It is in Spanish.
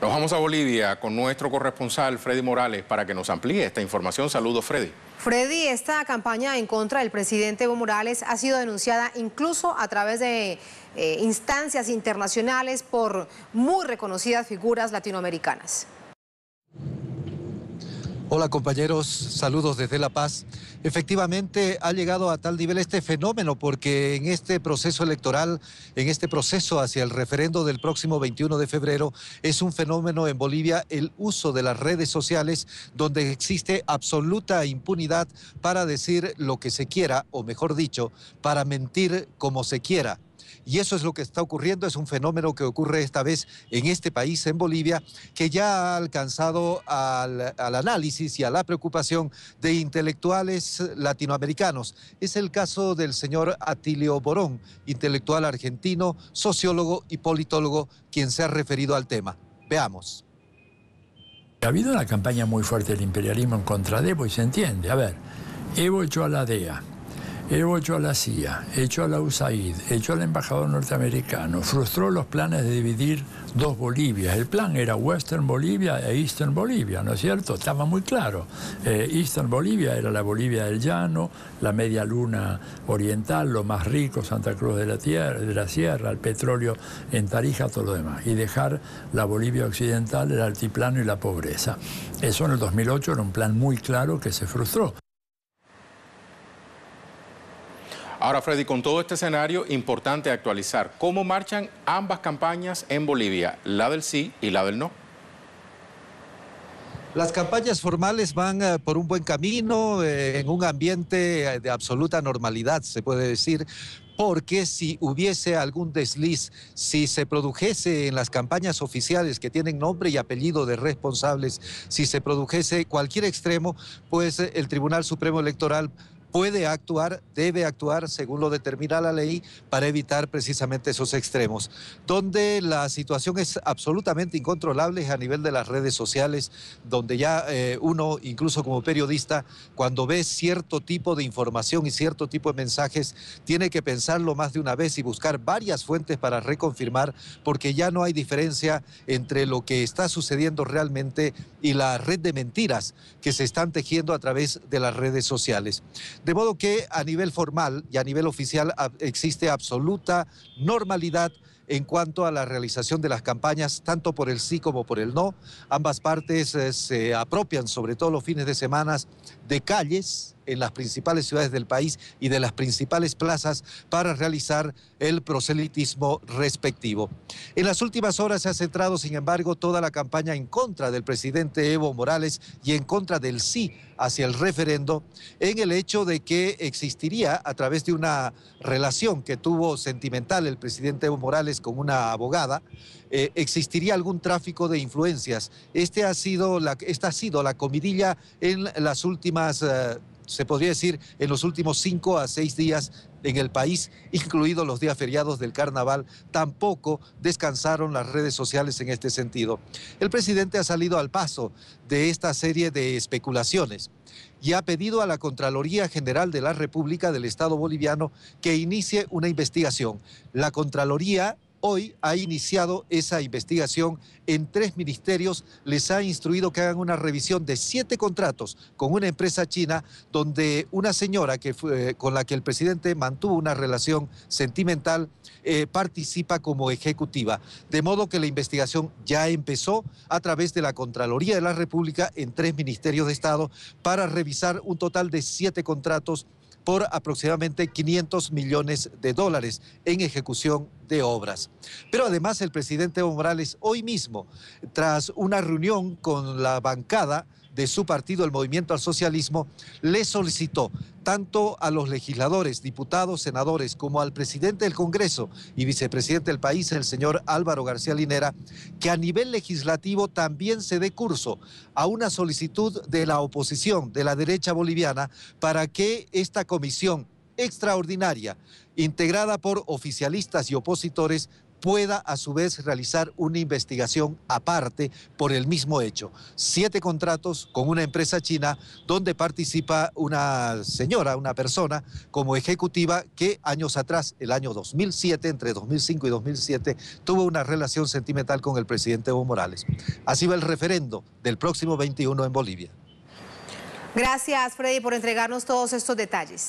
Nos vamos a Bolivia con nuestro corresponsal Freddy Morales para que nos amplíe esta información. Saludos, Freddy. Freddy, esta campaña en contra del presidente Evo Morales ha sido denunciada incluso a través de eh, instancias internacionales por muy reconocidas figuras latinoamericanas. Hola compañeros, saludos desde La Paz. Efectivamente ha llegado a tal nivel este fenómeno porque en este proceso electoral, en este proceso hacia el referendo del próximo 21 de febrero, es un fenómeno en Bolivia el uso de las redes sociales donde existe absoluta impunidad para decir lo que se quiera, o mejor dicho, para mentir como se quiera. Y eso es lo que está ocurriendo, es un fenómeno que ocurre esta vez en este país, en Bolivia, que ya ha alcanzado al, análisis y a la preocupación de intelectuales latinoamericanos. Es el caso del señor Atilio Borón, intelectual argentino, sociólogo y politólogo, quien se ha referido al tema. Veamos. Ha habido una campaña muy fuerte del imperialismo en contra de Evo y se entiende. A ver, Evo echó a la DEA, Evo echó a la CIA, hecho a la USAID, hecho al embajador norteamericano, frustró los planes de dividir dos Bolivias. El plan era Western Bolivia e Eastern Bolivia, ¿no es cierto? Estaba muy claro. Eh, Eastern Bolivia era la Bolivia del llano, la media luna oriental, lo más rico, Santa Cruz de la, de la Sierra, el petróleo en Tarija, todo lo demás. Y dejar la Bolivia occidental, el altiplano y la pobreza. Eso en el 2008 era un plan muy claro que se frustró. Ahora, Freddy, con todo este escenario, importante actualizar cómo marchan ambas campañas en Bolivia, la del sí y la del no. Las campañas formales van eh, por un buen camino, eh, en un ambiente eh, de absoluta normalidad, se puede decir, porque si hubiese algún desliz, si se produjese en las campañas oficiales que tienen nombre y apellido de responsables, si se produjese cualquier extremo, pues el Tribunal Supremo Electoral puede actuar, debe actuar según lo determina la ley para evitar precisamente esos extremos. Donde la situación es absolutamente incontrolable a nivel de las redes sociales, donde ya eh, uno, incluso como periodista, cuando ve cierto tipo de información y cierto tipo de mensajes, tiene que pensarlo más de una vez y buscar varias fuentes para reconfirmar, porque ya no hay diferencia entre lo que está sucediendo realmente y la red de mentiras que se están tejiendo a través de las redes sociales. De modo que a nivel formal y a nivel oficial ah, existe absoluta normalidad en cuanto a la realización de las campañas, tanto por el sí como por el no. Ambas partes eh, se apropian, sobre todo los fines de semana, de calles, en las principales ciudades del país y de las principales plazas para realizar el proselitismo respectivo. En las últimas horas se ha centrado, sin embargo, toda la campaña en contra del presidente Evo Morales y en contra del sí hacia el referendo en el hecho de que existiría a través de una relación que tuvo sentimental el presidente Evo Morales con una abogada, eh, existiría algún tráfico de influencias. Este ha sido esta ha sido la comidilla en las últimas... Eh, se podría decir, en los últimos cinco a seis días en el país, incluidos los días feriados del carnaval, tampoco descansaron las redes sociales en este sentido. El presidente ha salido al paso de esta serie de especulaciones y ha pedido a la Contraloría General de la República del Estado Boliviano que inicie una investigación. La Contraloría hoy ha iniciado esa investigación en tres ministerios, les ha instruido que hagan una revisión de siete contratos con una empresa china donde una señora que eh, con la que el presidente mantuvo una relación sentimental eh, participa como ejecutiva. De modo que la investigación ya empezó a través de la Contraloría de la República en tres ministerios de Estado para revisar un total de siete contratos por aproximadamente 500 millones de dólares en ejecución de obras. Pero además el presidente Evo Morales hoy mismo, tras una reunión con la bancada de su partido, el Movimiento al Socialismo, le solicitó tanto a los legisladores, diputados, senadores, como al presidente del Congreso y vicepresidente del país, el señor Álvaro García Linera, que a nivel legislativo también se dé curso a una solicitud de la oposición, de la derecha boliviana, para que esta comisión extraordinaria, integrada por oficialistas y opositores, pueda a su vez realizar una investigación aparte por el mismo hecho. Siete contratos con una empresa china donde participa una señora, una persona como ejecutiva que años atrás, el año 2007, entre 2005 y 2007, tuvo una relación sentimental con el presidente Evo Morales. Así va el referendo del próximo 21 en Bolivia. Gracias, Freddy, por entregarnos todos estos detalles.